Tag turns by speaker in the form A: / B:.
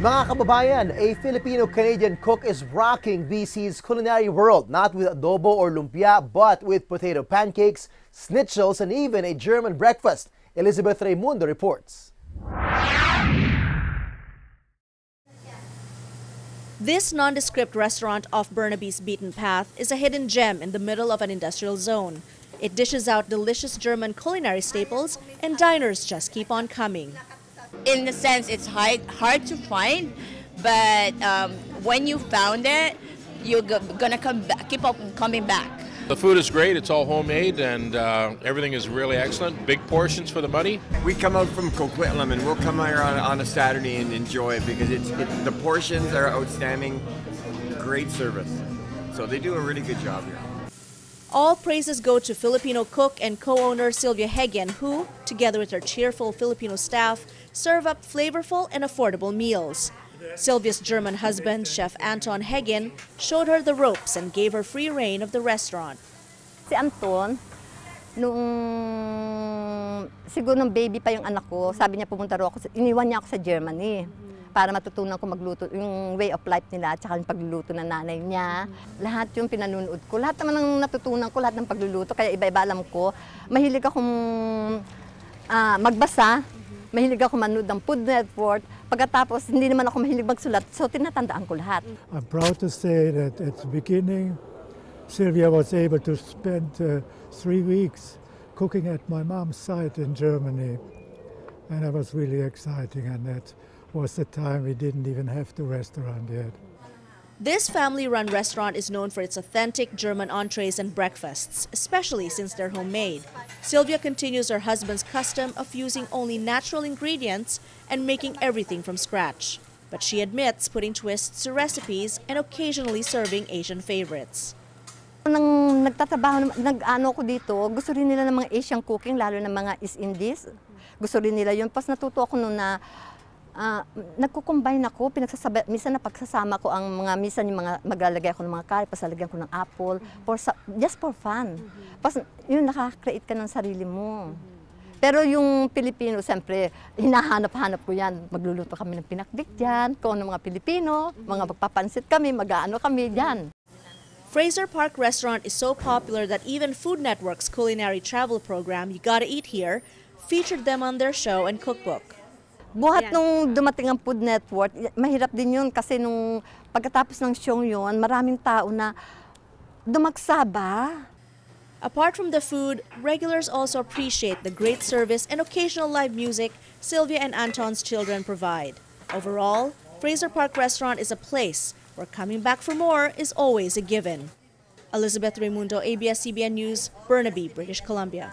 A: Mga kababayan, a Filipino-Canadian cook is rocking BC's culinary world, not with adobo or lumpia, but with potato pancakes, schnitzels, and even a German breakfast. Elizabeth Raimundo reports. This nondescript restaurant off Burnaby's beaten path is a hidden gem in the middle of an industrial zone. It dishes out delicious German culinary staples, and diners just keep on coming in the sense it's hard hard to find, but um, when you found it, you're gonna come back, keep up coming back.
B: The food is great. It's all homemade, and uh, everything is really excellent. Big portions for the money. We come out from Coquitlam, and we'll come here on, on a Saturday and enjoy it because it's it, the portions are outstanding. Great service. So they do a really good job here.
A: All praises go to Filipino cook and co-owner Sylvia Hegen, who, together with her cheerful Filipino staff, serve up flavorful and affordable meals. Sylvia's German husband, Chef Anton Hegen, showed her the ropes and gave her free reign of the restaurant.
B: Si Anton, nung siguro nung baby pa yung anak ko, sabi niya pumunta raw ako, iniwan niya ako sa Germany. para matutunan ko magluto, yung way of life nila, at saka yung pagluluto ng nanay niya. Mm-hmm. Lahat yung pinanunood ko, lahat naman ng natutunan ko, lahat ng pagluluto, kaya iba-iba alam ko. Mahilig akong uh, magbasa, mm-hmm. mahilig ako manood ng Food Network, pagkatapos hindi naman ako mahilig magsulat, so tinatandaan ko lahat.
C: I'm proud to say that at the beginning, Sylvia was able to spend uh, three weeks cooking at my mom's site in Germany. And I was really exciting and that was the time we didn't even have the restaurant yet.
A: This family-run restaurant is known for its authentic German entrees and breakfasts, especially since they're homemade. Sylvia continues her husband's custom of using only natural ingredients and making everything from scratch. But she admits putting twists to recipes and occasionally serving Asian favorites.
B: Nang nagtatrabaho, nag-ano ko dito, gusto rin nila ng mga Asian cooking, lalo ng mga East Indies. Gusto rin nila yun. Pas natuto ako noon na uh, ah, nagkukumbine ako, pinagsasabay, minsan napagsasama ko ang mga, minsan yung mga, maglalagay ako ng mga kari, pasalagyan ko ng apple, mm-hmm. for, just for fun. Mm-hmm. Pas, yun, nakakreate ka ng sarili mo. Mm-hmm. Pero yung Pilipino, siyempre, hinahanap-hanap ko yan. Magluluto kami ng pinakbik dyan, kung ano mga Pilipino, mm-hmm. mga magpapansit kami, mag-aano kami dyan.
A: Fraser Park Restaurant is so popular that even Food Network's culinary travel program, You Gotta Eat
B: Here, featured them on their show and cookbook. Buhat Ayan. nung dumating ang Food Network, mahirap din yun kasi nung pagkatapos ng show yun, maraming tao na dumagsaba. Apart from the food, regulars also appreciate
A: the great service and occasional live music Sylvia and Anton's children provide. Overall, Fraser Park Restaurant is a place where coming back for more is always a given. Elizabeth Raimundo, ABS-CBN News, Burnaby, British Columbia.